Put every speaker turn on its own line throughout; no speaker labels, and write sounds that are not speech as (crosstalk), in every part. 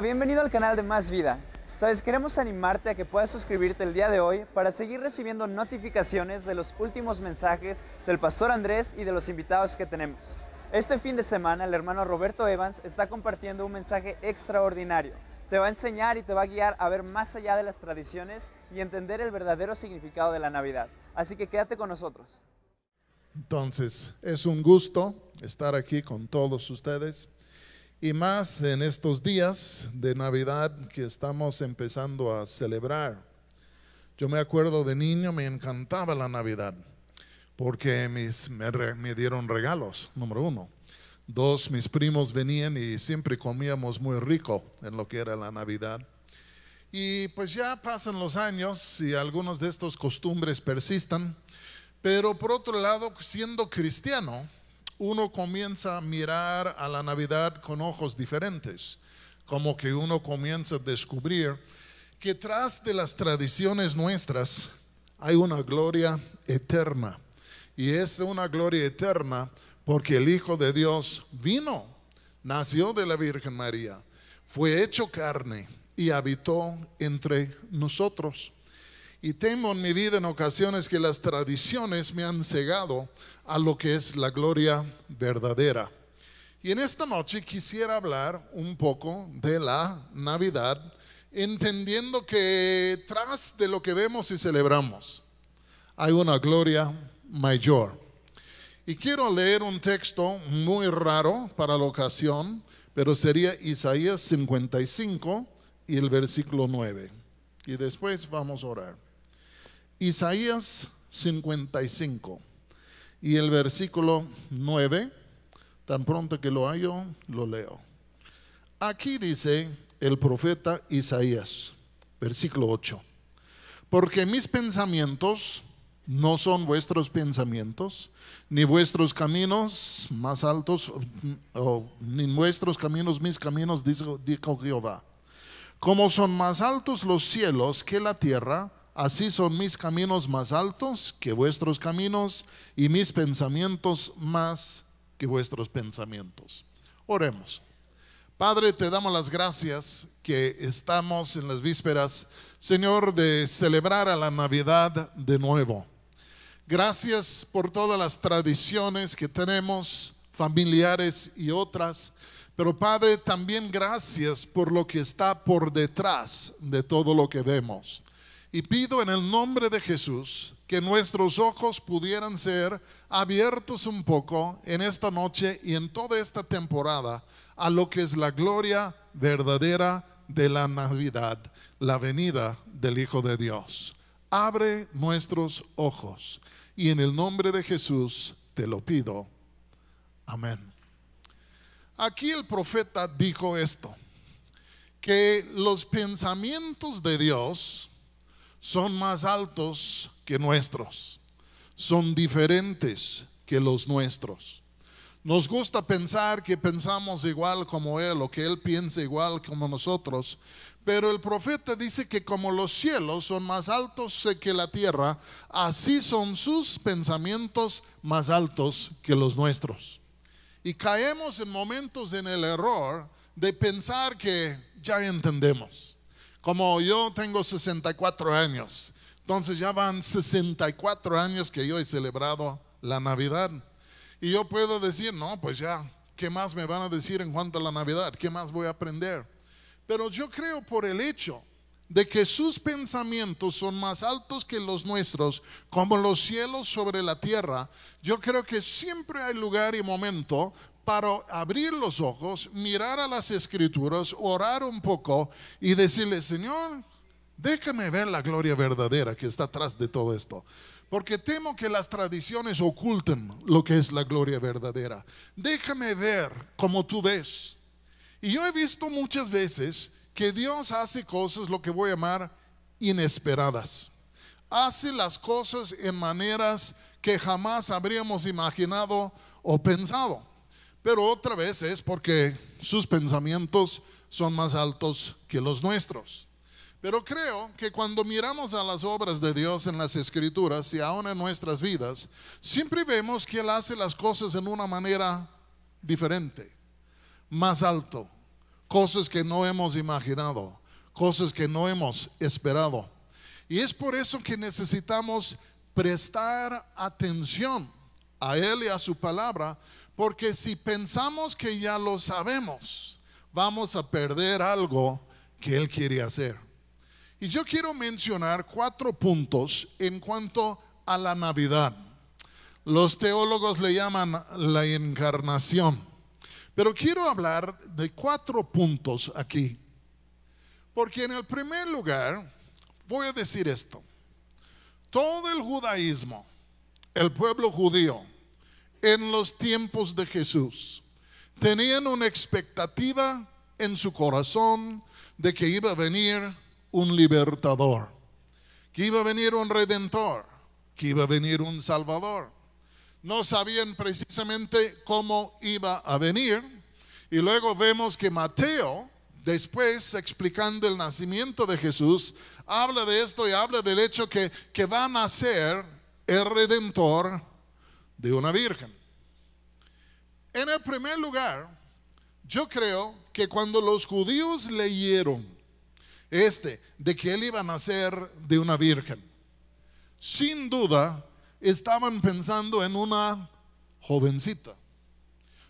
bienvenido al canal de Más Vida. Sabes, queremos animarte a que puedas suscribirte el día de hoy para seguir recibiendo notificaciones de los últimos mensajes del pastor Andrés y de los invitados que tenemos. Este fin de semana el hermano Roberto Evans está compartiendo un mensaje extraordinario. Te va a enseñar y te va a guiar a ver más allá de las tradiciones y entender el verdadero significado de la Navidad. Así que quédate con nosotros. Entonces, es un gusto estar aquí con todos ustedes. Y más en estos días de Navidad que estamos empezando a celebrar. Yo me acuerdo de niño, me encantaba la Navidad, porque me, dieron regalos, número uno. Dos, mis primos venían y siempre comíamos muy rico en lo que era la Navidad. Y pues ya pasan los años y algunos de estos costumbres persistan, pero por otro lado, siendo cristiano, uno comienza a mirar a la Navidad con ojos diferentes, como que uno comienza a descubrir que tras de las tradiciones nuestras hay una gloria eterna. Y es una gloria eterna porque el Hijo de Dios vino, nació de la Virgen María, fue hecho carne y habitó entre nosotros. Y temo en mi vida en ocasiones que las tradiciones me han cegado a lo que es la gloria verdadera. Y en esta noche quisiera hablar un poco de la Navidad, entendiendo que tras de lo que vemos y celebramos hay una gloria mayor. Y quiero leer un texto muy raro para la ocasión, pero sería Isaías 55 y el versículo 9. Y después vamos a orar. Isaías 55 y el versículo 9, tan pronto que lo hallo, lo leo. Aquí dice el profeta Isaías, versículo 8, porque mis pensamientos no son vuestros pensamientos, ni vuestros caminos más altos, ni vuestros caminos mis caminos, dijo Jehová. Como son más altos los cielos que la tierra, Así son mis caminos más altos que vuestros caminos y mis pensamientos más que vuestros pensamientos. Oremos. Padre, te damos las gracias que estamos en las vísperas, Señor, de celebrar a la Navidad de nuevo. Gracias por todas las tradiciones que tenemos, familiares y otras. Pero Padre, también gracias por lo que está por detrás de todo lo que vemos. Y pido en el nombre de Jesús que nuestros ojos pudieran ser abiertos un poco en esta noche y en toda esta temporada a lo que es la gloria verdadera de la Navidad, la venida del Hijo de Dios. Abre nuestros ojos y en el nombre de Jesús te lo pido. Amén. Aquí el profeta dijo esto, que los pensamientos de Dios, son más altos que nuestros, son diferentes que los nuestros. Nos gusta pensar que pensamos igual como Él o que Él piensa igual como nosotros, pero el profeta dice que como los cielos son más altos que la tierra, así son sus pensamientos más altos que los nuestros. Y caemos en momentos en el error de pensar que ya entendemos como yo tengo 64 años, entonces ya van 64 años que yo he celebrado la Navidad. Y yo puedo decir, no, pues ya, ¿qué más me van a decir en cuanto a la Navidad? ¿Qué más voy a aprender? Pero yo creo por el hecho de que sus pensamientos son más altos que los nuestros, como los cielos sobre la tierra, yo creo que siempre hay lugar y momento para abrir los ojos, mirar a las escrituras, orar un poco y decirle, Señor, déjame ver la gloria verdadera que está atrás de todo esto. Porque temo que las tradiciones oculten lo que es la gloria verdadera. Déjame ver como tú ves. Y yo he visto muchas veces que Dios hace cosas, lo que voy a llamar, inesperadas. Hace las cosas en maneras que jamás habríamos imaginado o pensado. Pero otra vez es porque sus pensamientos son más altos que los nuestros. Pero creo que cuando miramos a las obras de Dios en las escrituras y aún en nuestras vidas, siempre vemos que Él hace las cosas en una manera diferente, más alto, cosas que no hemos imaginado, cosas que no hemos esperado. Y es por eso que necesitamos prestar atención a Él y a su palabra porque si pensamos que ya lo sabemos, vamos a perder algo que Él quiere hacer. Y yo quiero mencionar cuatro puntos en cuanto a la Navidad. Los teólogos le llaman la encarnación. Pero quiero hablar de cuatro puntos aquí. Porque en el primer lugar, voy a decir esto. Todo el judaísmo, el pueblo judío, en los tiempos de Jesús tenían una expectativa en su corazón de que iba a venir un libertador, que iba a venir un redentor, que iba a venir un salvador. No sabían precisamente cómo iba a venir. Y luego vemos que Mateo, después explicando el nacimiento de Jesús, habla de esto y habla del hecho que, que va a nacer el redentor de una virgen. En el primer lugar, yo creo que cuando los judíos leyeron este, de que él iba a nacer de una virgen, sin duda estaban pensando en una jovencita.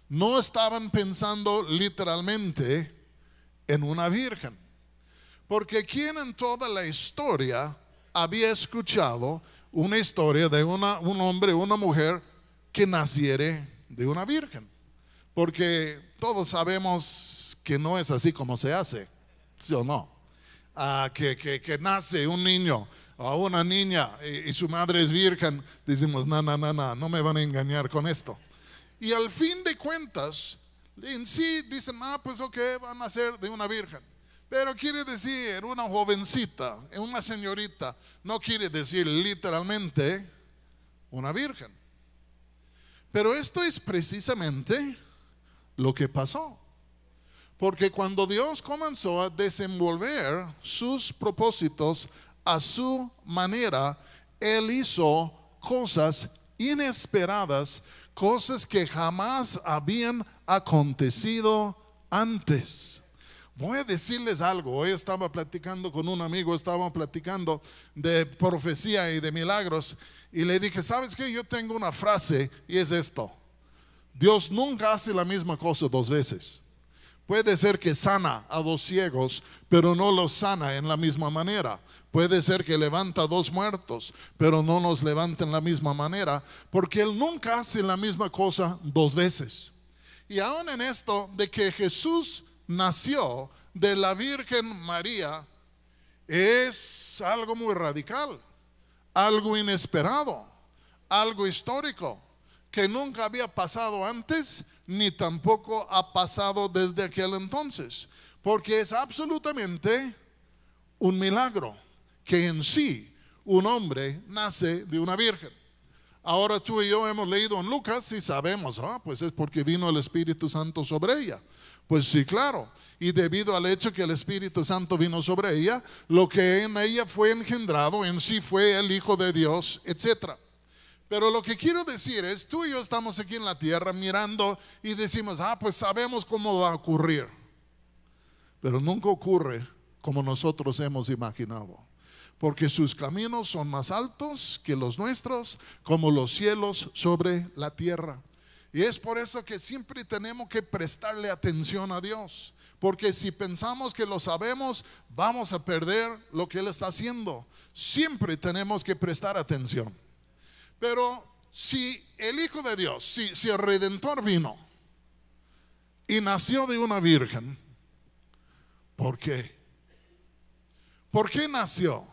No estaban pensando literalmente en una virgen. Porque quien en toda la historia había escuchado una historia de una, un hombre, una mujer que naciere de una virgen. Porque todos sabemos que no es así como se hace, Si o no? Ah, que, nace un niño o una niña y, su madre es virgen, decimos, no, no, no, no, no me van a engañar con esto. Y al fin de cuentas, en sí dicen, ah, pues ok, van a ser de una virgen. Pero quiere decir una jovencita, una señorita, no quiere decir literalmente una virgen. Pero esto es precisamente lo que pasó. Porque cuando Dios comenzó a desenvolver sus propósitos a su manera, Él hizo cosas inesperadas, cosas que jamás habían acontecido antes. Voy a decirles algo. Hoy estaba platicando con un amigo, estaba platicando de profecía y de milagros. Y le dije, ¿sabes qué? Yo tengo una frase y es esto. Dios nunca hace la misma cosa dos veces. Puede ser que sana a dos ciegos, pero no los sana en la misma manera. Puede ser que levanta a dos muertos, pero no los levanta en la misma manera, porque Él nunca hace la misma cosa dos veces. Y aún en esto de que Jesús nació de la Virgen María, es algo muy radical algo inesperado, algo histórico, que nunca había pasado antes, ni tampoco ha pasado desde aquel entonces, porque es absolutamente un milagro que en sí un hombre nace de una virgen. Ahora tú y yo hemos leído en Lucas y sabemos, ah, pues es porque vino el Espíritu Santo sobre ella. Pues sí, claro. Y debido al hecho que el Espíritu Santo vino sobre ella, lo que en ella fue engendrado en sí fue el Hijo de Dios, etc. Pero lo que quiero decir es, tú y yo estamos aquí en la tierra mirando y decimos, ah, pues sabemos cómo va a ocurrir. Pero nunca ocurre como nosotros hemos imaginado porque sus caminos son más altos que los nuestros, como los cielos sobre la tierra. Y es por eso que siempre tenemos que prestarle atención a Dios. Porque si pensamos que lo sabemos, vamos a perder lo que Él está haciendo. Siempre tenemos que prestar atención. Pero si el Hijo de Dios, si, si el Redentor vino y nació de una virgen, ¿por qué? ¿Por qué nació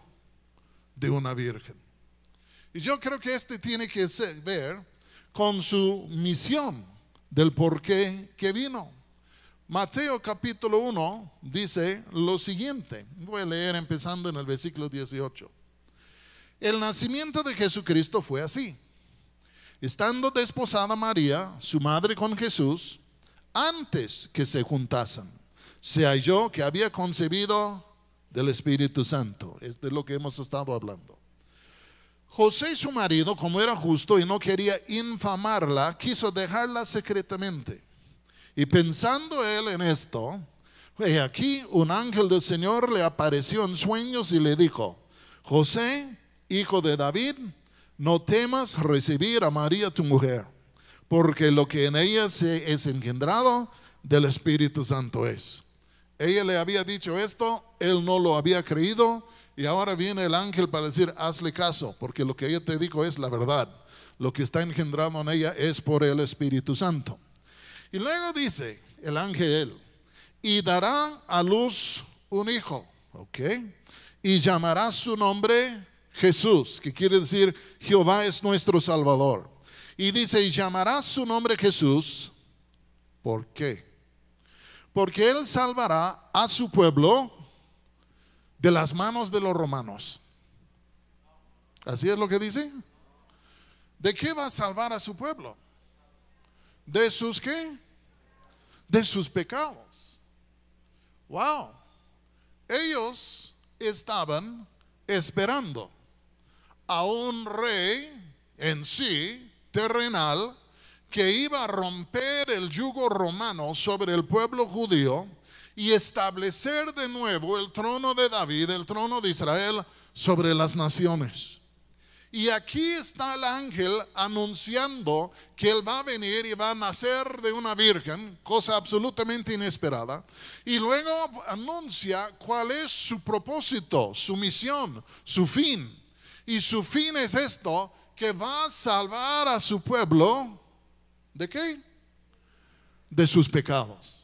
de una virgen? Y yo creo que este tiene que ser, ver con su misión del por qué que vino. Mateo capítulo 1 dice lo siguiente, voy a leer empezando en el versículo 18. El nacimiento de Jesucristo fue así. Estando desposada María, su madre con Jesús, antes que se juntasen, se halló que había concebido del Espíritu Santo. Es de lo que hemos estado hablando. José su marido, como era justo y no quería infamarla, quiso dejarla secretamente. Y pensando él en esto, aquí un ángel del Señor le apareció en sueños y le dijo, José, hijo de David, no temas recibir a María tu mujer, porque lo que en ella se es engendrado del Espíritu Santo es. Ella le había dicho esto, él no lo había creído, y ahora viene el ángel para decir, hazle caso, porque lo que ella te dijo es la verdad. Lo que está engendrado en ella es por el Espíritu Santo. Y luego dice el ángel, y dará a luz un hijo, ¿ok? Y llamará su nombre Jesús, que quiere decir Jehová es nuestro Salvador. Y dice, y llamará su nombre Jesús, ¿por qué? Porque él salvará a su pueblo de las manos de los romanos. Así es lo que dice. ¿De qué va a salvar a su pueblo? ¿De sus qué? De sus pecados. Wow. Ellos estaban esperando a un rey en sí, terrenal, que iba a romper el yugo romano sobre el pueblo judío y establecer de nuevo el trono de David, el trono de Israel, sobre las naciones. Y aquí está el ángel anunciando que él va a venir y va a nacer de una virgen, cosa absolutamente inesperada. Y luego anuncia cuál es su propósito, su misión, su fin. Y su fin es esto, que va a salvar a su pueblo de qué? De sus pecados.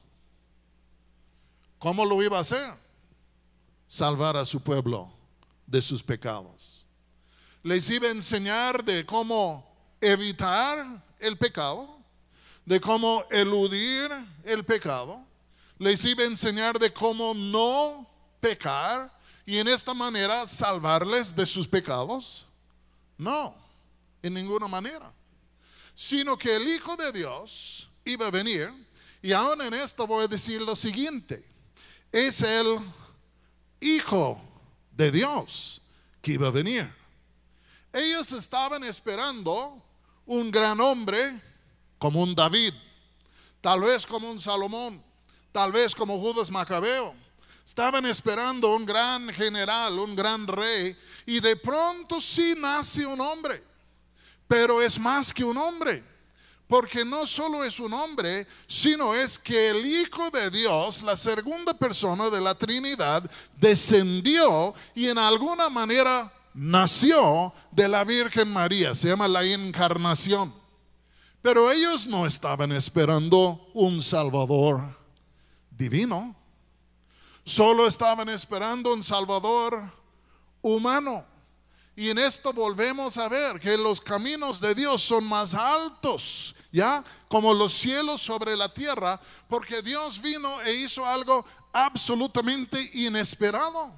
¿Cómo lo iba a hacer? Salvar a su pueblo de sus pecados. Les iba a enseñar de cómo evitar el pecado, de cómo eludir el pecado. Les iba a enseñar de cómo no pecar y en esta manera salvarles de sus pecados. No, en ninguna manera. Sino que el Hijo de Dios iba a venir. Y ahora en esto voy a decir lo siguiente es el Hijo de Dios que iba a venir. Ellos estaban esperando un gran hombre como un David, tal vez como un Salomón, tal vez como Judas Macabeo. Estaban esperando un gran general, un gran rey, y de pronto sí nace un hombre, pero es más que un hombre porque no solo es un hombre, sino es que el Hijo de Dios, la segunda persona de la Trinidad, descendió y en alguna manera nació de la Virgen María. Se llama la encarnación. Pero ellos no estaban esperando un Salvador divino, solo estaban esperando un Salvador humano. Y en esto volvemos a ver que los caminos de Dios son más altos ¿ya? Como los cielos sobre la tierra, porque Dios vino e hizo algo absolutamente inesperado.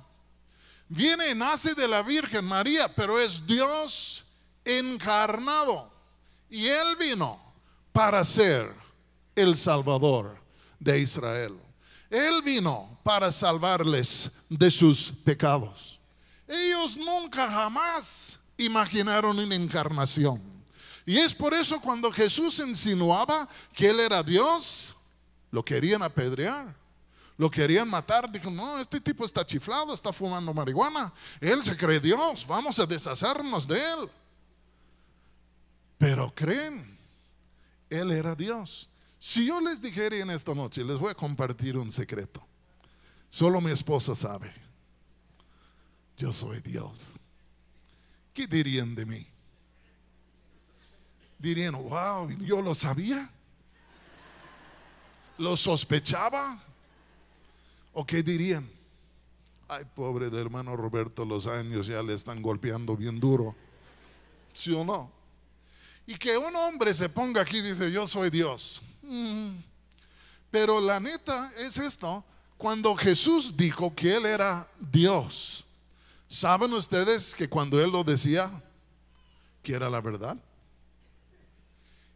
Viene y nace de la Virgen María, pero es Dios encarnado. Y Él vino para ser el Salvador de Israel. Él vino para salvarles de sus pecados. Ellos nunca jamás imaginaron una encarnación. Y es por eso cuando Jesús insinuaba que Él era Dios, lo querían apedrear, lo querían matar. Dijo, no, este tipo está chiflado, está fumando marihuana. Él se cree Dios, vamos a deshacernos de Él. Pero creen, Él era Dios. Si yo les dijera en esta noche, les voy a compartir un secreto. Solo mi esposa sabe. Yo soy Dios. ¿Qué dirían de mí? dirían, wow, yo lo sabía, lo sospechaba, o qué dirían, ay, pobre de hermano Roberto, los años ya le están golpeando bien duro, ¿sí o no? Y que un hombre se ponga aquí y dice, yo soy Dios. Mm. Pero la neta es esto, cuando Jesús dijo que Él era Dios, ¿saben ustedes que cuando Él lo decía, que era la verdad?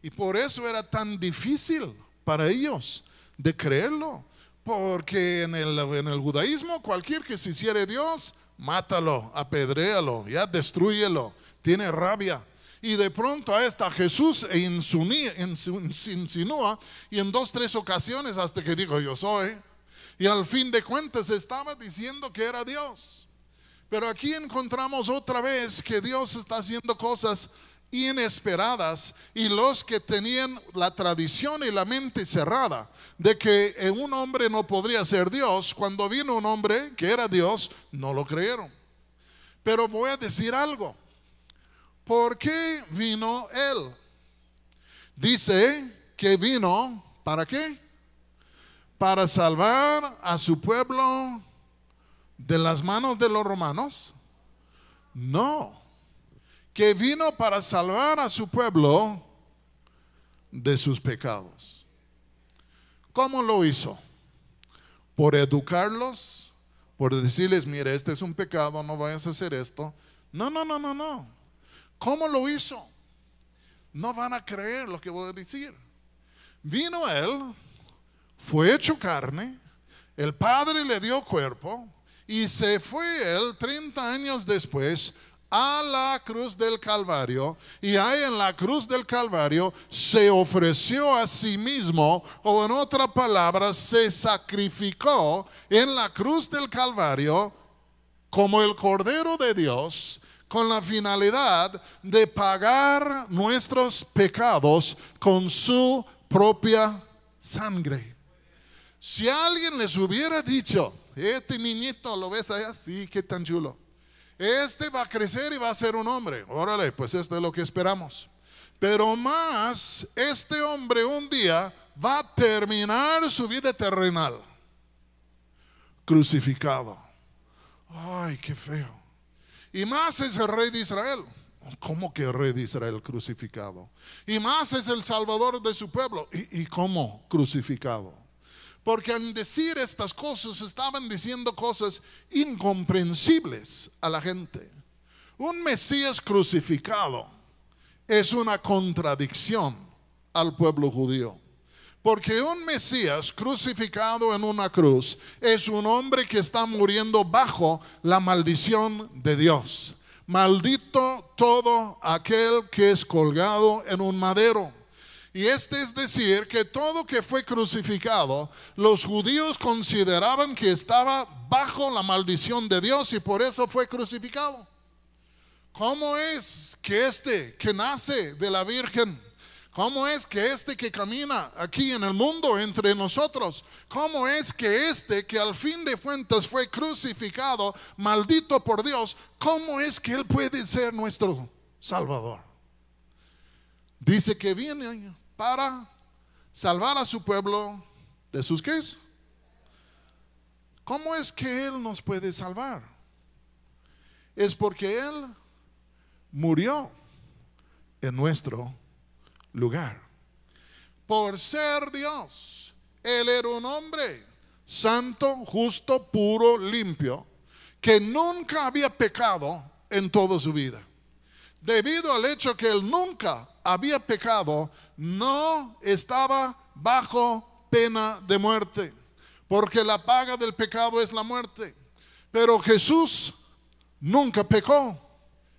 Y por eso era tan difícil para ellos de creerlo. Porque en el, en judaísmo, cualquier que se hiciere Dios, mátalo, apedréalo, ya destruyelo, tiene rabia. Y de pronto a esta Jesús e insinúa y en dos, tres ocasiones hasta que dijo yo soy. Y al fin de cuentas estaba diciendo que era Dios. Pero aquí encontramos otra vez que Dios está haciendo cosas inesperadas y los que tenían la tradición y la mente cerrada de que un hombre no podría ser Dios, cuando vino un hombre que era Dios, no lo creyeron. Pero voy a decir algo. ¿Por qué vino Él? Dice que vino, ¿para qué? Para salvar a su pueblo de las manos de los romanos. No que vino para salvar a su pueblo de sus pecados. ¿Cómo lo hizo? Por educarlos, por decirles, mire, este es un pecado, no vayas a hacer esto. No, no, no, no, no. ¿Cómo lo hizo? No van a creer lo que voy a decir. Vino él, fue hecho carne, el Padre le dio cuerpo y se fue él 30 años después a la cruz del Calvario y ahí en la cruz del Calvario se ofreció a sí mismo o en otra palabra se sacrificó en la cruz del Calvario como el Cordero de Dios con la finalidad de pagar nuestros pecados con su propia sangre. Si alguien les hubiera dicho, este niñito lo ves allá, sí, qué tan chulo este va a crecer y va a ser un hombre. Órale, pues esto es lo que esperamos. Pero más, este hombre un día va a terminar su vida terrenal crucificado. Ay, qué feo. Y más es el rey de Israel. ¿Cómo que rey de Israel crucificado? Y más es el salvador de su pueblo. ¿Y, y cómo crucificado? porque al decir estas cosas estaban diciendo cosas incomprensibles a la gente. Un Mesías crucificado es una contradicción al pueblo judío. Porque un Mesías crucificado en una cruz es un hombre que está muriendo bajo la maldición de Dios. Maldito todo aquel que es colgado en un madero. Y este es decir que todo que fue crucificado, los judíos consideraban que estaba bajo la maldición de Dios y por eso fue crucificado. ¿Cómo es que este que nace de la Virgen ¿Cómo es que este que camina aquí en el mundo entre nosotros, cómo es que este que al fin de cuentas fue crucificado, maldito por Dios, cómo es que Él puede ser nuestro Salvador? Dice que viene para salvar a su pueblo de sus quejas ¿Cómo es que Él nos puede salvar? Es porque Él murió en nuestro lugar. Por ser Dios, Él era un hombre santo, justo, puro, limpio, que nunca había pecado en toda su vida debido al hecho que él nunca había pecado, no estaba bajo pena de muerte, porque la paga del pecado es la muerte. Pero Jesús nunca pecó.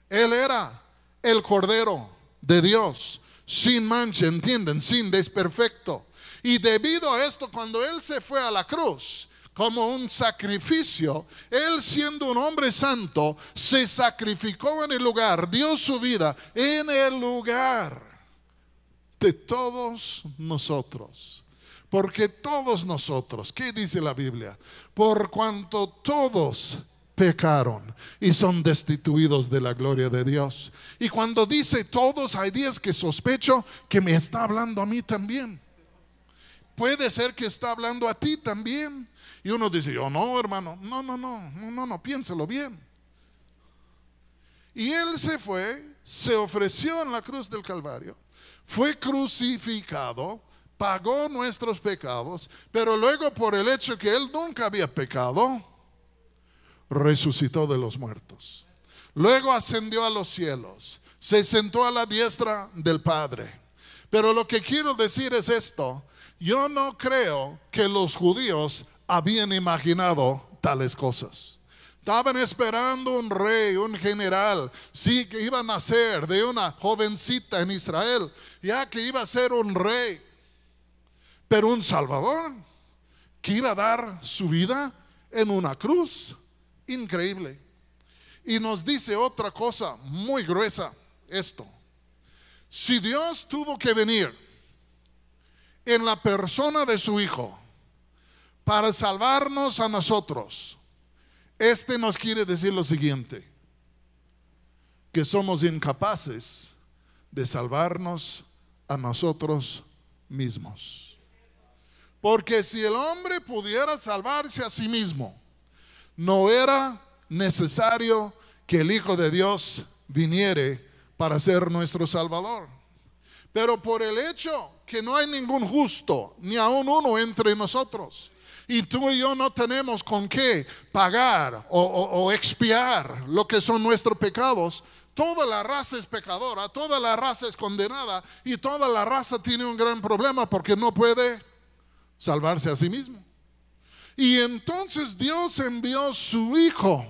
Él era el Cordero de Dios, sin mancha, entienden, sin desperfecto. Y debido a esto, cuando Él se fue a la cruz, como un sacrificio. Él siendo un hombre santo, se sacrificó en el lugar, dio su vida en el lugar de todos nosotros. Porque todos nosotros, ¿qué dice la Biblia? Por cuanto todos pecaron y son destituidos de la gloria de Dios. Y cuando dice todos, hay días que sospecho que me está hablando a mí también. Puede ser que está hablando a ti también. Y uno dice, yo oh, no, hermano, no, no, no, no, no, no, piénsalo bien. Y él se fue, se ofreció en la cruz del Calvario, fue crucificado, pagó nuestros pecados, pero luego por el hecho que él nunca había pecado, resucitó de los muertos. Luego ascendió a los cielos, se sentó a la diestra del Padre. Pero lo que quiero decir es esto, yo no creo que los judíos habían imaginado tales cosas. Estaban esperando un rey, un general, sí, que iba a nacer de una jovencita en Israel, ya que iba a ser un rey, pero un salvador que iba a dar su vida en una cruz. Increíble. Y nos dice otra cosa muy gruesa, esto. Si Dios tuvo que venir en la persona de su Hijo para salvarnos a nosotros. Este nos quiere decir lo siguiente, que somos incapaces de salvarnos a nosotros mismos. Porque si el hombre pudiera salvarse a sí mismo, no era necesario que el Hijo de Dios viniere para ser nuestro Salvador. Pero por el hecho que no hay ningún justo, ni aún uno entre nosotros, y tú y yo no tenemos con qué pagar o, expiar lo que son nuestros pecados. Toda la raza es pecadora, toda la raza es condenada y toda la raza tiene un gran problema porque no puede salvarse a sí mismo. Y entonces Dios envió su Hijo,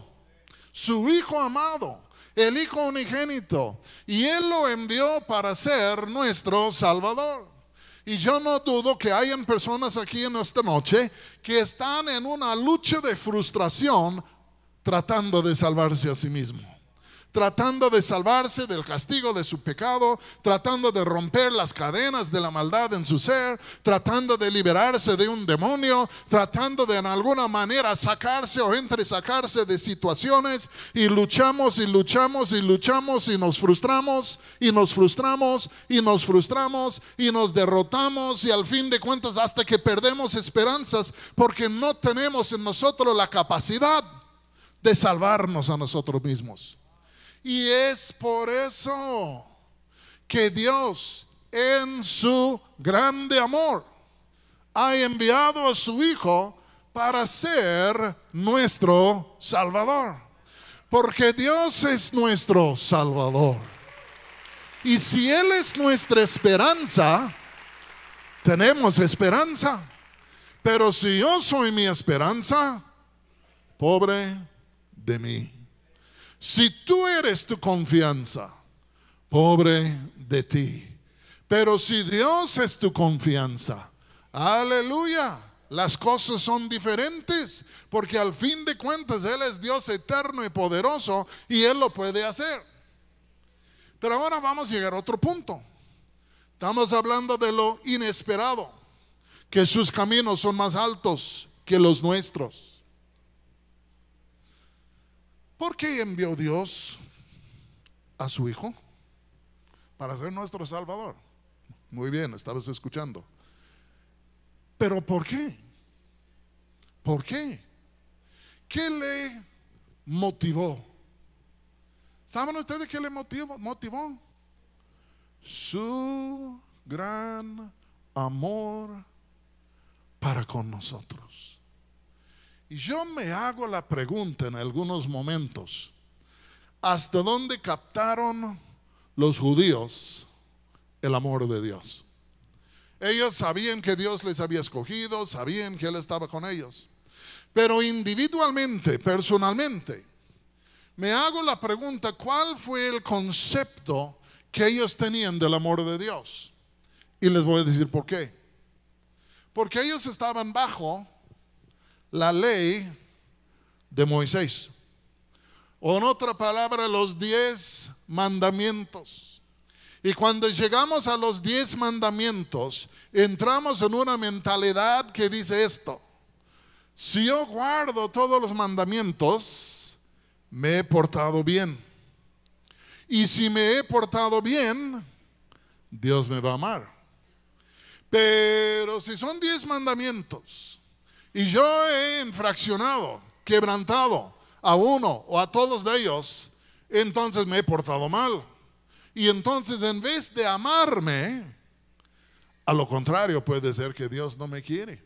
su Hijo amado, el Hijo unigénito, y Él lo envió para ser nuestro Salvador. Y yo no dudo que hayan personas aquí en esta noche que están en una lucha de frustración tratando de salvarse a sí mismos tratando de salvarse del castigo de su pecado, tratando de romper las cadenas de la maldad en su ser, tratando de liberarse de un demonio, tratando de en alguna manera sacarse o entresacarse de situaciones y luchamos y luchamos y luchamos y nos frustramos y nos frustramos y nos frustramos y nos derrotamos y al fin de cuentas hasta que perdemos esperanzas porque no tenemos en nosotros la capacidad de salvarnos a nosotros mismos. Y es por eso que Dios en su grande amor ha enviado a su Hijo para ser nuestro Salvador. Porque Dios es nuestro Salvador. Y si Él es nuestra esperanza, tenemos esperanza. Pero si yo soy mi esperanza, pobre de mí. Si tú eres tu confianza, pobre de ti. Pero si Dios es tu confianza, aleluya, las cosas son diferentes, porque al fin de cuentas Él es Dios eterno y poderoso y Él lo puede hacer. Pero ahora vamos a llegar a otro punto. Estamos hablando de lo inesperado, que sus caminos son más altos que los nuestros. ¿Por qué envió Dios a su Hijo? Para ser nuestro Salvador. Muy bien, estabas escuchando. Pero ¿por qué? ¿Por qué? ¿Qué le motivó? ¿Saben ustedes qué le motivó? motivó? Su gran amor para con nosotros. Y yo me hago la pregunta en algunos momentos, ¿hasta dónde captaron los judíos el amor de Dios? Ellos sabían que Dios les había escogido, sabían que Él estaba con ellos. Pero individualmente, personalmente, me hago la pregunta, ¿cuál fue el concepto que ellos tenían del amor de Dios? Y les voy a decir por qué. Porque ellos estaban bajo la ley de Moisés. O en otra palabra, los diez mandamientos. Y cuando llegamos a los diez mandamientos, entramos en una mentalidad que dice esto. Si yo guardo todos los mandamientos, me he portado bien. Y si me he portado bien, Dios me va a amar. Pero si son diez mandamientos y yo he infraccionado, quebrantado a uno o a todos de ellos, entonces me he portado mal. Y entonces en vez de amarme, a lo contrario puede ser que Dios no me quiere,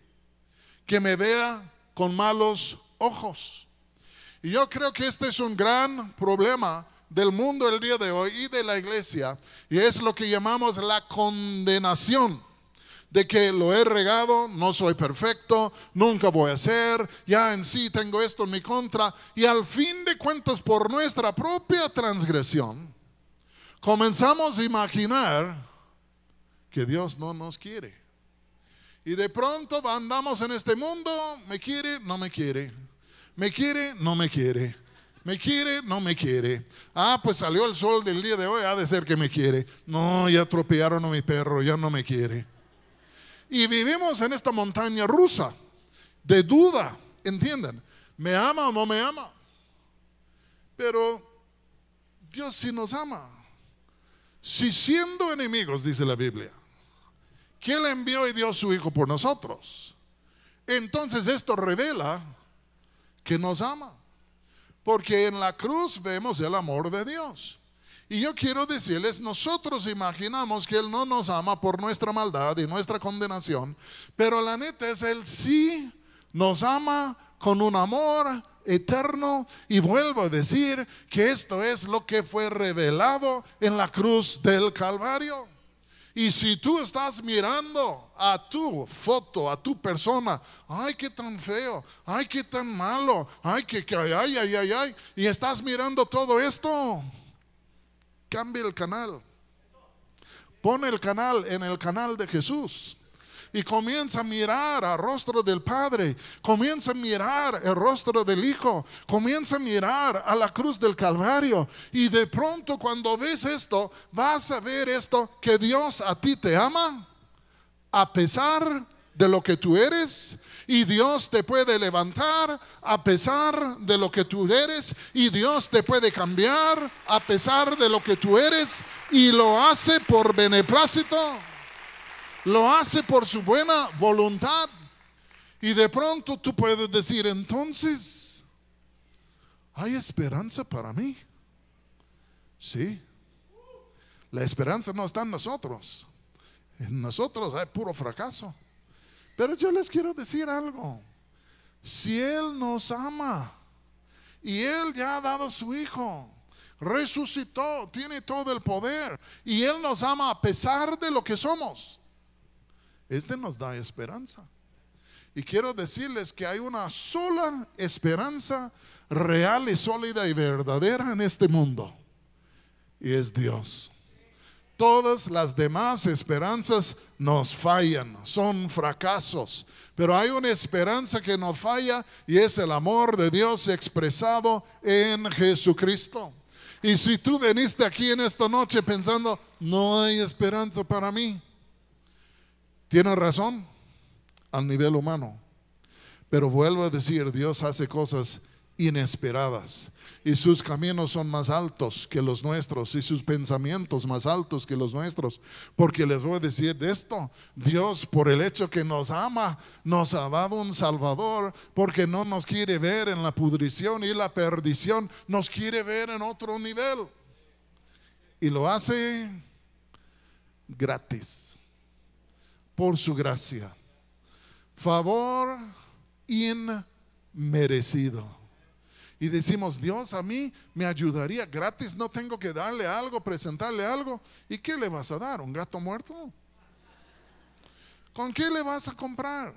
que me vea con malos ojos. Y yo creo que este es un gran problema del mundo el día de hoy y de la iglesia, y es lo que llamamos la condenación de que lo he regado, no soy perfecto, nunca voy a ser, ya en sí tengo esto en mi contra. Y al fin de cuentas, por nuestra propia transgresión, comenzamos a imaginar que Dios no nos quiere. Y de pronto andamos en este mundo, me quiere, no me quiere, me quiere, no me quiere. ¿Me quiere? No me quiere. Ah, pues salió el sol del día de hoy, ha de ser que me quiere. No, ya atropellaron a mi perro, ya no me quiere. Y vivimos en esta montaña rusa de duda, ¿entienden? ¿Me ama o no me ama? Pero Dios sí nos ama. Si siendo enemigos, dice la Biblia, que Él envió y dio su Hijo por nosotros. Entonces esto revela que nos ama. Porque en la cruz vemos el amor de Dios. Y yo quiero decirles, nosotros imaginamos que Él no nos ama por nuestra maldad y nuestra condenación, pero la neta es, Él sí nos ama con un amor eterno y vuelvo a decir que esto es lo que fue revelado en la cruz del Calvario. Y si tú estás mirando a tu foto, a tu persona, ay, qué tan feo, ay, qué tan malo, ay, que, ay, ay, ay, ay, y estás mirando todo esto, Cambia el canal. Pone el canal en el canal de Jesús y comienza a mirar al rostro del Padre, comienza a mirar el rostro del Hijo, comienza a mirar a la cruz del Calvario. Y de pronto cuando ves esto, vas a ver esto, que Dios a ti te ama a pesar de de lo que tú eres y Dios te puede levantar a pesar de lo que tú eres y Dios te puede cambiar a pesar de lo que tú eres y lo hace por beneplácito, lo hace por su buena voluntad. Y de pronto tú puedes decir, entonces, ¿hay esperanza para mí? Sí. La esperanza no está en nosotros. En nosotros hay puro fracaso. Pero yo les quiero decir algo. Si Él nos ama y Él ya ha dado su Hijo, resucitó, tiene todo el poder y Él nos ama a pesar de lo que somos, este nos da esperanza. Y quiero decirles que hay una sola esperanza real y sólida y verdadera en este mundo. Y es Dios. Todas las demás esperanzas nos fallan, son fracasos. Pero hay una esperanza que no falla y es el amor de Dios expresado en Jesucristo. Y si tú veniste aquí en esta noche pensando, no hay esperanza para mí, tienes razón al nivel humano. Pero vuelvo a decir, Dios hace cosas inesperadas. Y sus caminos son más altos que los nuestros y sus pensamientos más altos que los nuestros. Porque les voy a decir de esto, Dios por el hecho que nos ama, nos ha dado un Salvador, porque no nos quiere ver en la pudrición y la perdición, nos quiere ver en otro nivel. Y lo hace gratis, por su gracia. Favor inmerecido y decimos, Dios a mí me ayudaría gratis, no tengo que darle algo, presentarle algo. ¿Y qué le vas a dar? ¿Un gato muerto? ¿Con qué le vas a comprar?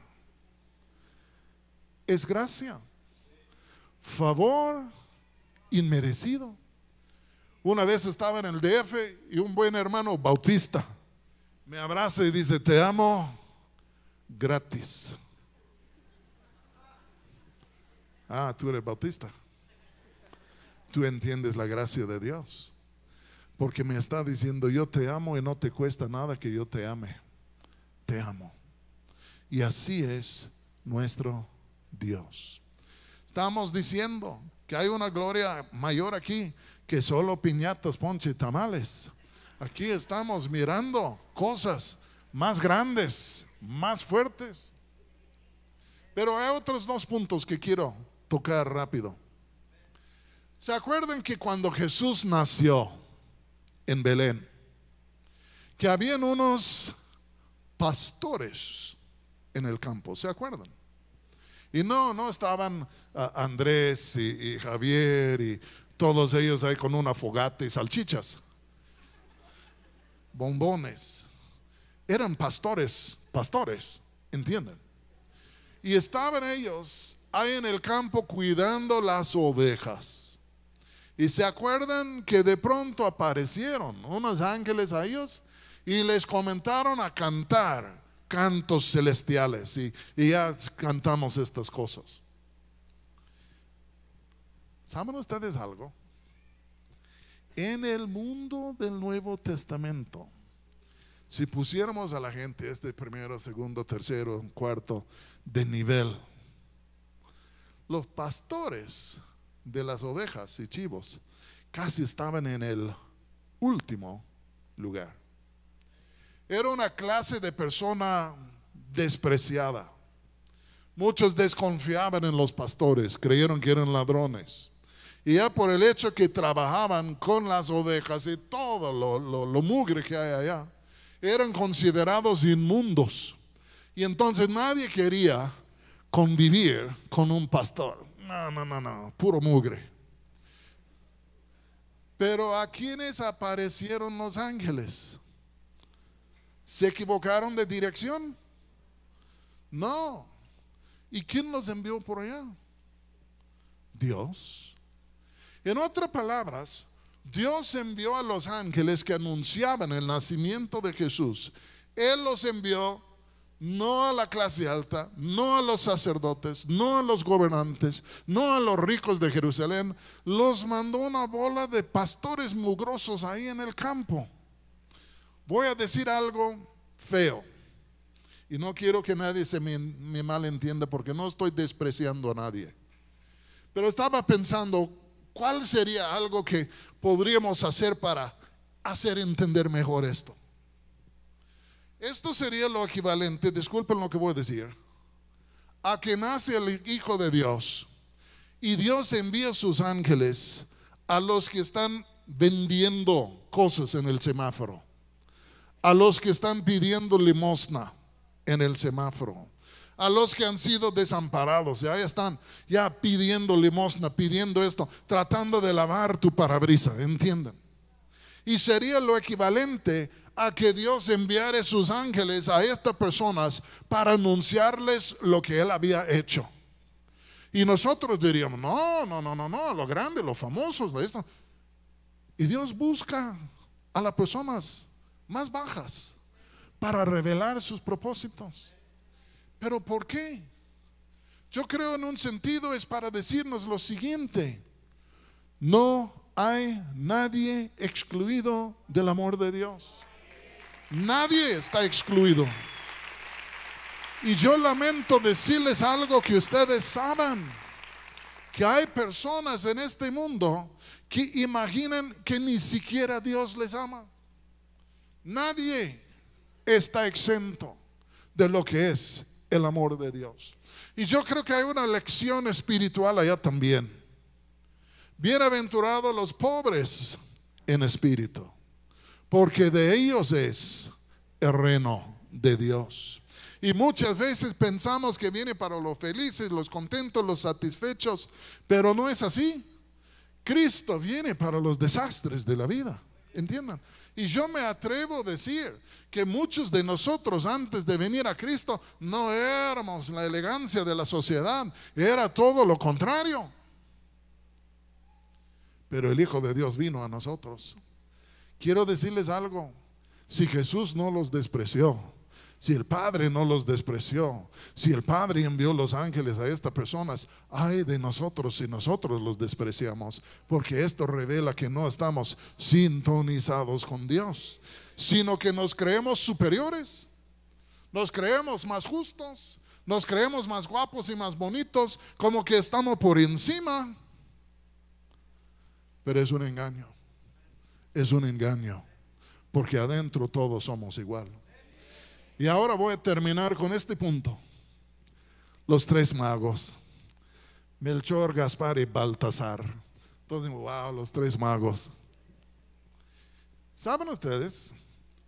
Es gracia, favor inmerecido. Una vez estaba en el DF y un buen hermano bautista me abraza y dice, te amo gratis. Ah, tú eres bautista tú entiendes la gracia de Dios. Porque me está diciendo, yo te amo y no te cuesta nada que yo te ame. Te amo. Y así es nuestro Dios. Estamos diciendo que hay una gloria mayor aquí que solo piñatas, ponche y tamales. Aquí estamos mirando cosas más grandes, más fuertes. Pero hay otros dos puntos que quiero tocar rápido. ¿Se acuerdan que cuando Jesús nació en Belén, que habían unos pastores en el campo? ¿Se acuerdan? Y no, no estaban ah, Andrés y Javier y todos ellos ahí con una fogata y salchichas, bombones. Eran pastores, pastores, ¿entienden? Y estaban ellos ahí en el campo cuidando las ovejas. Y se acuerdan que de pronto aparecieron unos ángeles a ellos y les comentaron a cantar cantos celestiales y, y ya cantamos estas cosas. ¿Saben ustedes algo? En el mundo del Nuevo Testamento, si pusiéramos a la gente este primero, segundo, tercero, cuarto de nivel, los pastores de las ovejas y chivos. Casi estaban en el último lugar. Era una clase de persona despreciada. Muchos desconfiaban en los pastores, creyeron que eran ladrones. Y ya por el hecho que trabajaban con las ovejas y todo lo, mugre que hay allá, eran considerados inmundos. Y entonces nadie quería convivir con un pastor. No, no, no, no, puro mugre. Pero a quienes aparecieron los ángeles, ¿se equivocaron de dirección? No. ¿Y quién los envió por allá? Dios. En otras palabras, Dios envió a los ángeles que anunciaban el nacimiento de Jesús. Él los envió no a la clase alta, no a los sacerdotes, no a los gobernantes, no a los ricos de Jerusalén, los mandó una bola de pastores mugrosos ahí en el campo. Voy a decir algo feo. Y no quiero que nadie se me, malentienda porque no estoy despreciando a nadie. Pero estaba pensando, ¿cuál sería algo que podríamos hacer para hacer entender mejor esto? Esto sería lo equivalente, disculpen lo que voy a decir, a que nace el Hijo de Dios y Dios envía sus ángeles a los que están vendiendo cosas en el semáforo, a los que están pidiendo limosna en el semáforo, a los que han sido desamparados, ya están ya pidiendo limosna, pidiendo esto, tratando de lavar tu parabrisa, ¿entienden? Y sería lo equivalente a que Dios enviara sus ángeles a estas personas para anunciarles lo que él había hecho. Y nosotros diríamos, no, no, no, no, no, los grandes, los famosos, esto. Y Dios busca a las personas más bajas para revelar sus propósitos. Pero ¿por qué? Yo creo en un sentido es para decirnos lo siguiente, no hay nadie excluido del amor de Dios. Nadie está excluido. Y yo lamento decirles algo que ustedes saben, que hay personas en este mundo que imaginen que ni siquiera Dios les ama. Nadie está exento de lo que es el amor de Dios. Y yo creo que hay una lección espiritual allá también. Bienaventurados los pobres en espíritu porque de ellos es el reino de Dios. Y muchas veces pensamos que viene para los felices, los contentos, los satisfechos, pero no es así. Cristo viene para los desastres de la vida, entiendan. Y yo me atrevo a decir que muchos de nosotros antes de venir a Cristo no éramos la elegancia de la sociedad, era todo lo contrario. Pero el Hijo de Dios vino a nosotros Quiero decirles algo, si Jesús no los despreció, si el Padre no los despreció, si el Padre envió los ángeles a estas personas, ay de nosotros si nosotros los despreciamos, porque esto revela que no estamos sintonizados con Dios, sino que nos creemos superiores, nos creemos más justos, nos creemos más guapos y más bonitos, como que estamos por encima, pero es un engaño es un engaño, porque adentro todos somos igual. Y ahora voy a terminar con este punto. Los tres magos, Melchor, Gaspar y Baltasar. Entonces, wow, los tres magos. ¿Saben ustedes?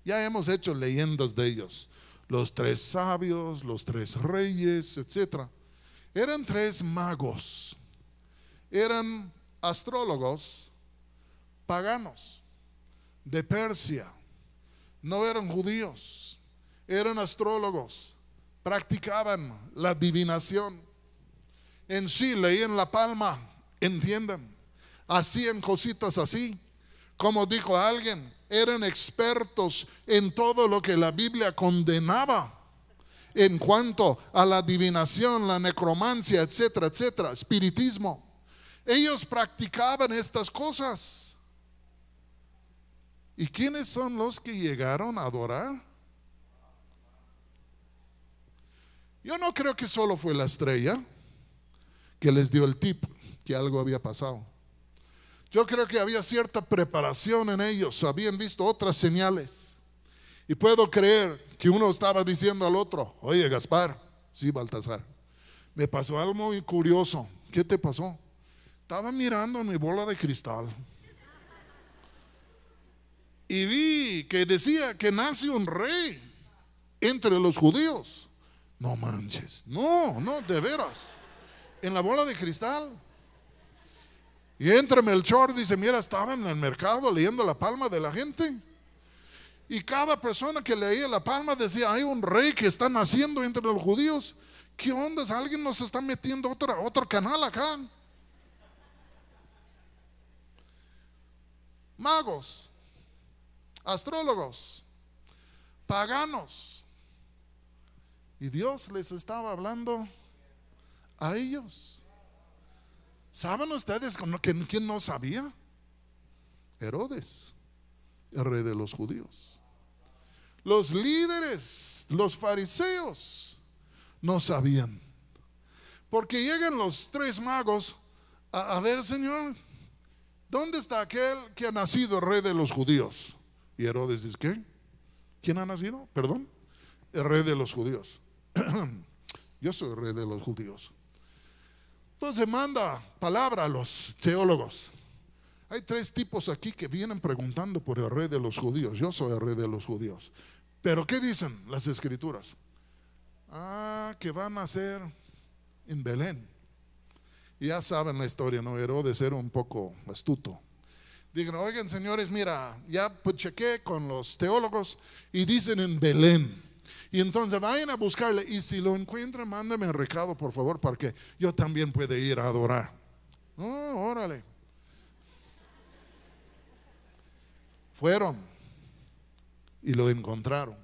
Ya hemos hecho leyendas de ellos. Los tres sabios, los tres reyes, etc. Eran tres magos. Eran astrólogos paganos de Persia. No eran judíos, eran astrólogos, practicaban la divinación, En sí leían la palma, entiendan, hacían cositas así. Como dijo alguien, eran expertos en todo lo que la Biblia condenaba en cuanto a la adivinación, la necromancia, etcétera, etcétera, espiritismo. Ellos practicaban estas cosas. ¿Y quiénes son los que llegaron a adorar? Yo no creo que solo fue la estrella que les dio el tip que algo había pasado. Yo creo que había cierta preparación en ellos, habían visto otras señales. Y puedo creer que uno estaba diciendo al otro, oye Gaspar, sí Baltasar, me pasó algo muy curioso. ¿Qué te pasó? Estaba mirando mi bola de cristal y vi que decía que nace un rey entre los judíos. No manches, no, no, de veras. En la bola de cristal. Y entra Melchor, dice, mira, estaba en el mercado leyendo la palma de la gente. Y cada persona que leía la palma decía, hay un rey que está naciendo entre los judíos. ¿Qué onda? ¿Alguien nos está metiendo otra, otro canal acá? Magos astrólogos, paganos. Y Dios les estaba hablando a ellos. ¿Saben ustedes que quién no sabía? Herodes, el rey de los judíos. Los líderes, los fariseos, no sabían. Porque llegan los tres magos a, a ver, Señor, ¿dónde está aquel que ha nacido rey de los judíos? Y Herodes dice, ¿qué? ¿Quién ha nacido? Perdón, el rey de los judíos. (clears throat) Yo soy el rey de los judíos. Entonces manda palabra a los teólogos. Hay tres tipos aquí que vienen preguntando por el rey de los judíos. Yo soy el rey de los judíos. Pero ¿qué dicen las escrituras? Ah, que van a ser en Belén. Ya saben la historia, ¿no? Herodes era un poco astuto. Digan, oigan señores, mira, ya pues, chequé con los teólogos y dicen en Belén. Y entonces vayan a buscarle y si lo encuentran, mándame el recado, por favor, Porque yo también pueda ir a adorar. Oh, órale. Fueron y lo encontraron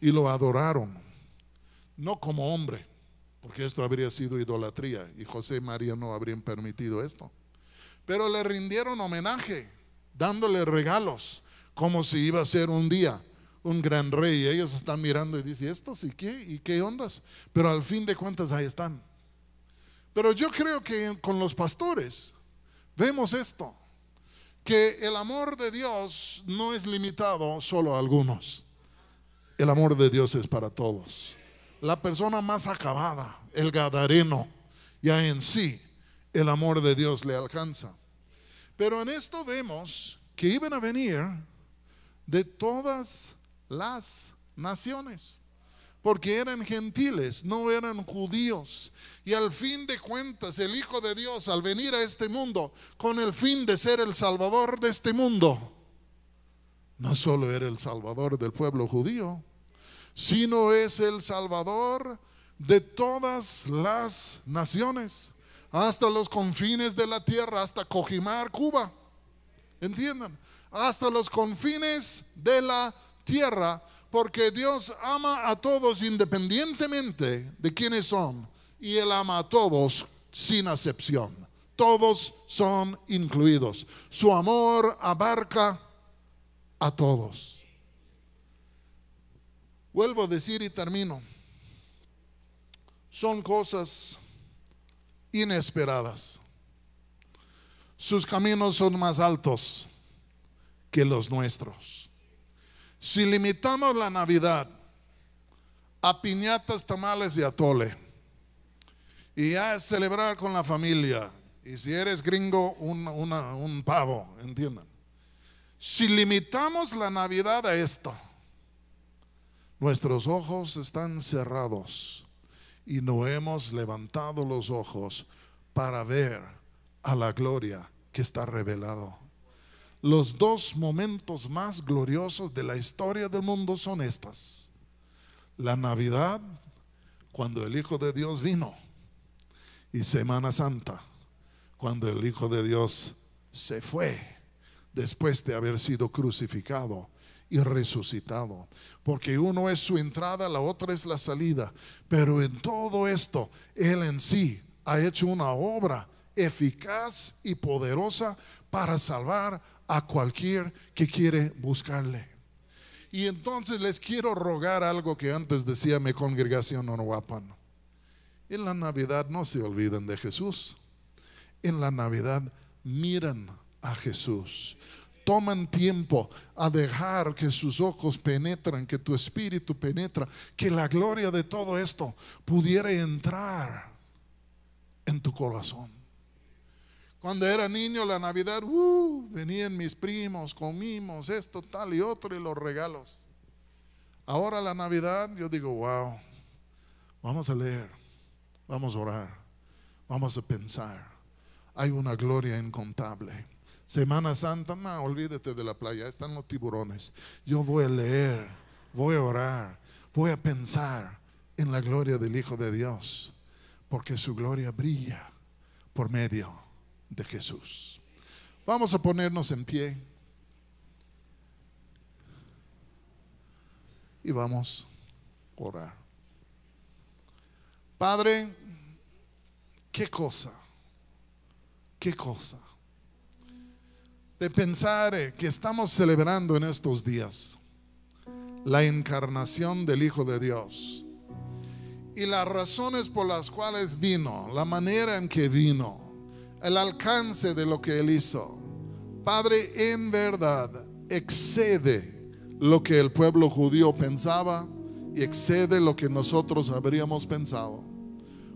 y lo adoraron, no como hombre, porque esto habría sido idolatría y José y María no habrían permitido esto pero le rindieron homenaje, dándole regalos, como si iba a ser un día un gran rey. Ellos están mirando y dicen, esto y qué? ¿Y qué ondas? Pero al fin de cuentas ahí están. Pero yo creo que con los pastores vemos esto, que el amor de Dios no es limitado solo a algunos. El amor de Dios es para todos. La persona más acabada, el gadareno, ya en sí el amor de Dios le alcanza. Pero en esto vemos que iban a venir de todas las naciones, porque eran gentiles, no eran judíos. Y al fin de cuentas, el Hijo de Dios, al venir a este mundo, con el fin de ser el Salvador de este mundo, no solo era el Salvador del pueblo judío, sino es el Salvador de todas las naciones hasta los confines de la tierra, hasta Cojimar, Cuba. ¿Entiendan? Hasta los confines de la tierra, porque Dios ama a todos independientemente de quiénes son, y Él ama a todos sin acepción. Todos son incluidos. Su amor abarca a todos. Vuelvo a decir y termino. Son cosas inesperadas. Sus caminos son más altos que los nuestros. Si limitamos la Navidad a piñatas, tamales y atole, y a celebrar con la familia, y si eres gringo, un, un pavo, entiendan. Si limitamos la Navidad a esto, nuestros ojos están cerrados y no hemos levantado los ojos para ver a la gloria que está revelado. Los dos momentos más gloriosos de la historia del mundo son estas. La Navidad, cuando el Hijo de Dios vino, y Semana Santa, cuando el Hijo de Dios se fue después de haber sido crucificado y resucitado. Porque uno es su entrada, la otra es la salida. Pero en todo esto, Él en sí ha hecho una obra eficaz y poderosa para salvar a cualquier que quiere buscarle. Y entonces les quiero rogar algo que antes decía mi congregación En la Navidad no se olviden de Jesús. En la Navidad miran a Jesús toman tiempo a dejar que sus ojos penetran, que tu espíritu penetra, que la gloria de todo esto pudiera entrar en tu corazón. Cuando era niño, la Navidad, uh, venían mis primos, comimos esto, tal y otro, y los regalos. Ahora la Navidad, yo digo, wow, vamos a leer, vamos a orar, vamos a pensar. Hay una gloria incontable Semana Santa, no, olvídate de la playa, están los tiburones. Yo voy a leer, voy a orar, voy a pensar en la gloria del Hijo de Dios, porque su gloria brilla por medio de Jesús. Vamos a ponernos en pie y vamos a orar. Padre, qué cosa, qué cosa de pensar eh, que estamos celebrando en estos días la encarnación del Hijo de Dios y las razones por las cuales vino, la manera en que vino, el alcance de lo que Él hizo. Padre, en verdad excede lo que el pueblo judío pensaba y excede lo que nosotros habríamos pensado.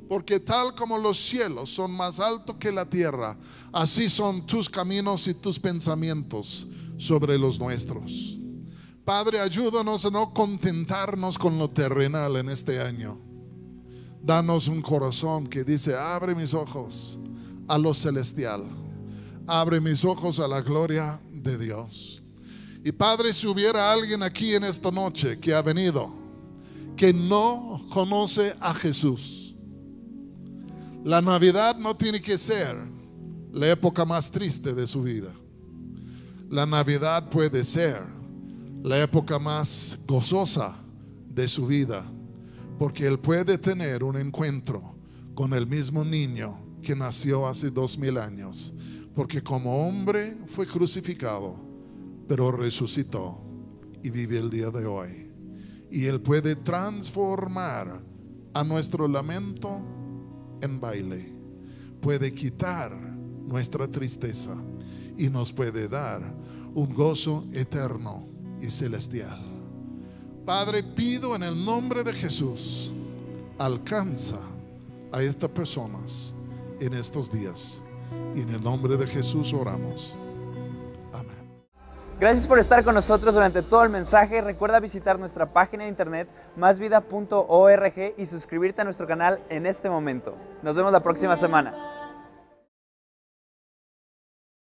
Porque tal como los cielos son más altos que la tierra, así son tus caminos y tus pensamientos sobre los nuestros. Padre, ayúdanos a no contentarnos con lo terrenal en este año. Danos un corazón que dice, abre mis ojos a lo celestial. Abre mis ojos a la gloria de Dios. Y Padre, si hubiera alguien aquí en esta noche que ha venido, que no conoce a Jesús, la Navidad no tiene que ser la época más triste de su vida. La Navidad puede ser la época más gozosa de su vida, porque él puede tener un encuentro con el mismo niño que nació hace dos mil años, porque como hombre fue crucificado, pero resucitó y vive el día de hoy. Y él puede transformar a nuestro lamento en baile, puede quitar nuestra tristeza y nos puede dar un gozo eterno y celestial. Padre, pido en el nombre de Jesús, alcanza a estas personas en estos días. Y en el nombre de Jesús oramos. Gracias por estar con nosotros durante todo el mensaje. Recuerda visitar nuestra página de internet másvida.org y suscribirte a nuestro canal en este momento. Nos vemos la próxima semana.